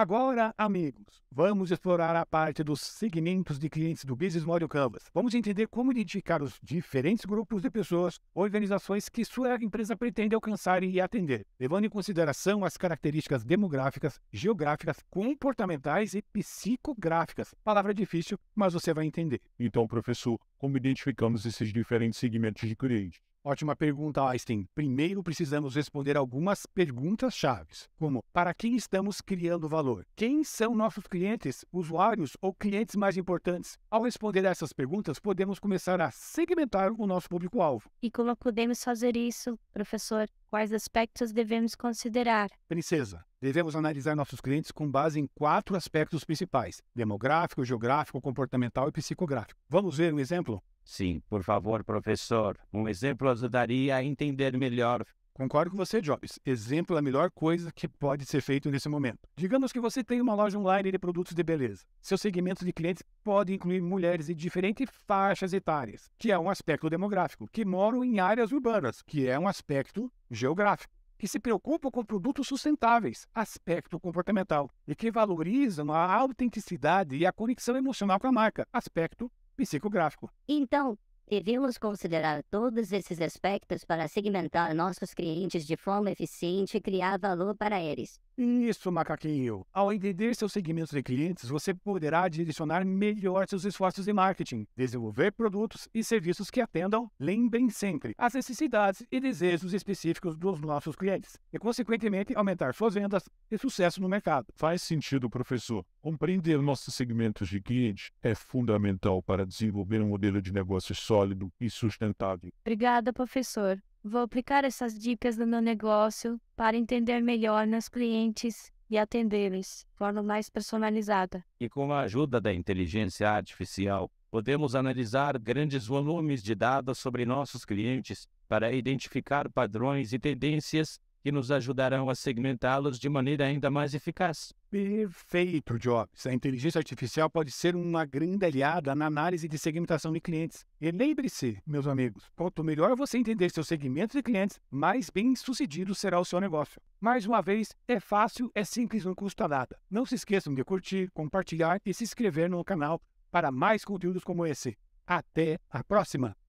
Agora, amigos, vamos explorar a parte dos segmentos de clientes do Business Model Canvas. Vamos entender como identificar os diferentes grupos de pessoas, organizações que sua empresa pretende alcançar e atender, levando em consideração as características demográficas, geográficas, comportamentais e psicográficas. Palavra difícil, mas você vai entender. Então, professor, como identificamos esses diferentes segmentos de clientes? Ótima pergunta, Einstein. Primeiro precisamos responder algumas perguntas chaves, como para quem estamos criando valor? Quem são nossos clientes, usuários ou clientes mais importantes? Ao responder essas perguntas, podemos começar a segmentar o nosso público-alvo. E como podemos fazer isso, professor? Quais aspectos devemos considerar? Princesa, devemos analisar nossos clientes com base em quatro aspectos principais: demográfico, geográfico, comportamental e psicográfico. Vamos ver um exemplo? Sim, por favor, professor. Um exemplo ajudaria a entender melhor. Concordo com você, Jobs. Exemplo é a melhor coisa que pode ser feito nesse momento. Digamos que você tem uma loja online de produtos de beleza. Seu segmento de clientes pode incluir mulheres de diferentes faixas etárias, que é um aspecto demográfico, que moram em áreas urbanas, que é um aspecto geográfico que se preocupam com produtos sustentáveis, aspecto comportamental, e que valorizam a autenticidade e a conexão emocional com a marca, aspecto psicográfico. Então, devemos considerar todos esses aspectos para segmentar nossos clientes de forma eficiente e criar valor para eles. Isso, macaquinho. Ao entender seus segmentos de clientes, você poderá direcionar melhor seus esforços de marketing, desenvolver produtos e serviços que atendam, lembrem sempre, as necessidades e desejos específicos dos nossos clientes, e, consequentemente, aumentar suas vendas e sucesso no mercado. Faz sentido, professor. Compreender nossos segmentos de clientes é fundamental para desenvolver um modelo de negócio sólido e sustentável. Obrigada, professor. Vou aplicar essas dicas no meu negócio para entender melhor meus clientes e atendê-los de forma mais personalizada. E com a ajuda da inteligência artificial, podemos analisar grandes volumes de dados sobre nossos clientes para identificar padrões e tendências que nos ajudarão a segmentá-los de maneira ainda mais eficaz. Perfeito, Jobs. A inteligência artificial pode ser uma grande aliada na análise de segmentação de clientes. E lembre-se, meus amigos, quanto melhor você entender seu segmento de clientes, mais bem sucedido será o seu negócio. Mais uma vez, é fácil, é simples, não custa nada. Não se esqueçam de curtir, compartilhar e se inscrever no canal para mais conteúdos como esse. Até a próxima!